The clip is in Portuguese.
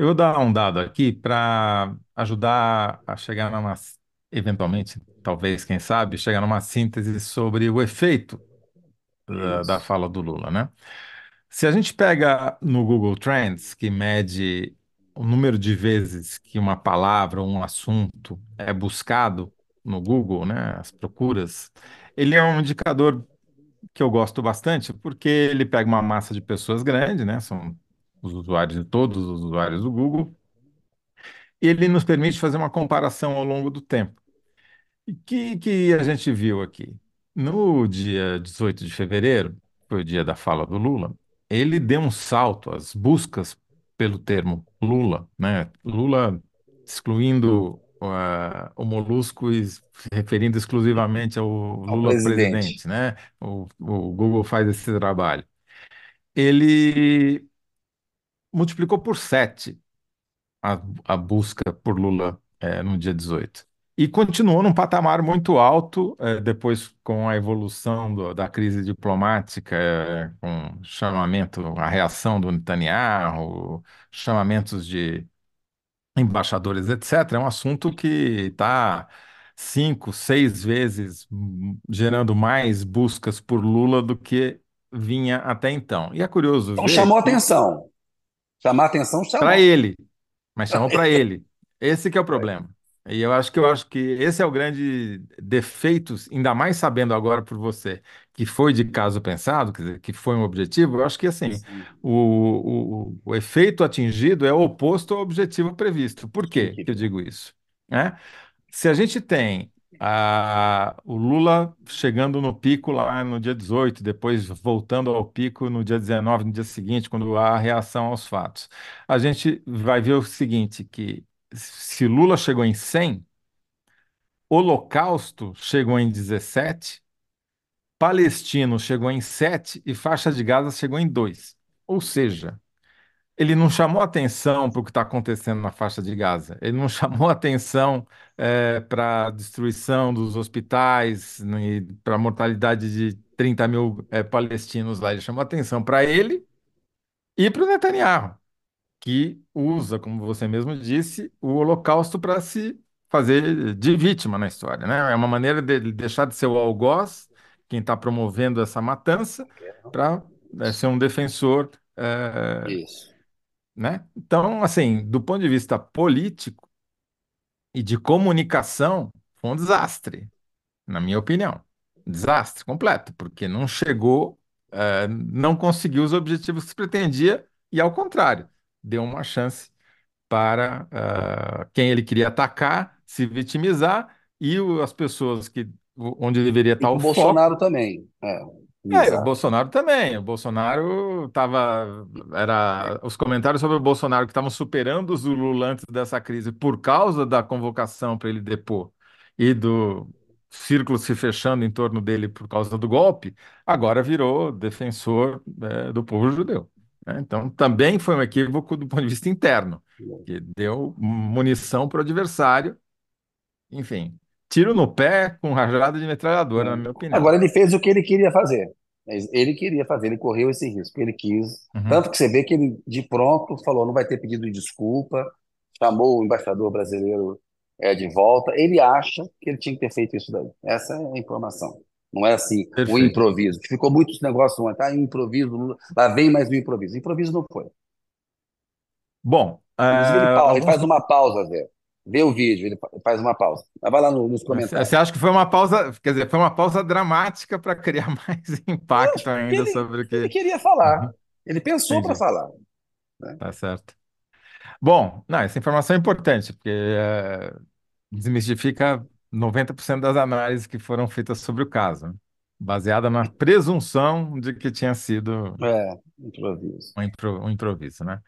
Eu vou dar um dado aqui para ajudar a chegar numa, eventualmente, talvez, quem sabe, chegar numa síntese sobre o efeito da, da fala do Lula, né? Se a gente pega no Google Trends, que mede o número de vezes que uma palavra ou um assunto é buscado no Google, né, as procuras, ele é um indicador que eu gosto bastante, porque ele pega uma massa de pessoas grande, né, são os usuários, todos os usuários do Google, ele nos permite fazer uma comparação ao longo do tempo. O que, que a gente viu aqui? No dia 18 de fevereiro, foi o dia da fala do Lula, ele deu um salto, as buscas pelo termo Lula, né? Lula excluindo uh, o Molusco e referindo exclusivamente ao, ao Lula presidente. presidente, né? O, o Google faz esse trabalho. Ele multiplicou por 7 a, a busca por Lula é, no dia 18. E continuou num patamar muito alto, é, depois com a evolução do, da crise diplomática, é, com chamamento, a reação do Netanyahu, chamamentos de embaixadores, etc. É um assunto que está cinco, seis vezes gerando mais buscas por Lula do que vinha até então. E é curioso. Então chamou que... atenção. Chamar atenção, chamou. Para ele, mas chamou para é. ele. Esse que é o problema. E eu acho que eu acho que esse é o grande defeito, ainda mais sabendo agora por você que foi de caso pensado, quer dizer, que foi um objetivo. Eu acho que assim o, o, o efeito atingido é oposto ao objetivo previsto. Por quê que eu digo isso? Né? Se a gente tem a, o Lula chegando no pico lá no dia 18, depois voltando ao pico no dia 19, no dia seguinte, quando há a reação aos fatos. A gente vai ver o seguinte, que se Lula chegou em 100, Holocausto chegou em 17, Palestino chegou em 7 e Faixa de Gaza chegou em 2. Ou seja, ele não chamou atenção para o que está acontecendo na faixa de Gaza, ele não chamou atenção é, eh, para a destruição dos hospitais para a mortalidade de 30 mil é, palestinos lá, ele chamou atenção para ele e para o Netanyahu, que usa, como você mesmo disse, o Holocausto para se fazer de vítima na história. Né? É uma maneira de deixar de ser o algoz, quem está promovendo essa matança, para é, eh, ser um defensor. É, Isso né? Então, assim, do ponto de vista político e de comunicação, foi um desastre, na minha opinião. Desastre completo, porque não chegou, eh, não conseguiu os objetivos que se pretendia e, ao contrário, deu uma chance para uh, quem ele queria atacar se vitimizar e o, as pessoas que onde deveria estar e o, o Bolsonaro também. É. É, o Bolsonaro também. O Bolsonaro estava, Era, os comentários sobre o Bolsonaro que estavam superando os Lula dessa crise por causa da convocação para ele depor e do círculo se fechando em torno dele por causa do golpe, agora virou defensor é, do povo judeu. Né? Então também foi um equívoco do ponto de vista interno, que deu munição para o adversário. Enfim, tiro no pé com rajada de metralhadora, na hum. minha opinião. Agora ele fez o que ele queria fazer. Ele queria fazer, ele correu esse risco, ele quis. Uhum. Tanto que você vê que ele de pronto falou, não vai ter pedido de desculpa, chamou o embaixador brasileiro é, de volta. Ele acha que ele tinha que ter feito isso daí. Essa é a informação. Não é assim, Perfeito. o improviso. Ficou muito esse negócio ontem, ah, tá? Improviso, lá vem mais um improviso. Improviso não foi. Bom. É... Ele, pausa, ele faz uma pausa, Zé vê o vídeo, ele faz uma pausa. Mas vai lá no, nos comentários. Você acha que foi uma pausa, quer dizer, foi uma pausa dramática para criar mais impacto ainda ele, sobre o que. Ele queria falar. Uhum. Ele pensou para falar. Né? Tá certo. Bom, não, essa informação é importante, porque é, desmistifica 90% das análises que foram feitas sobre o caso, baseada na presunção de que tinha sido é, improviso. Um, impro, um improviso, né?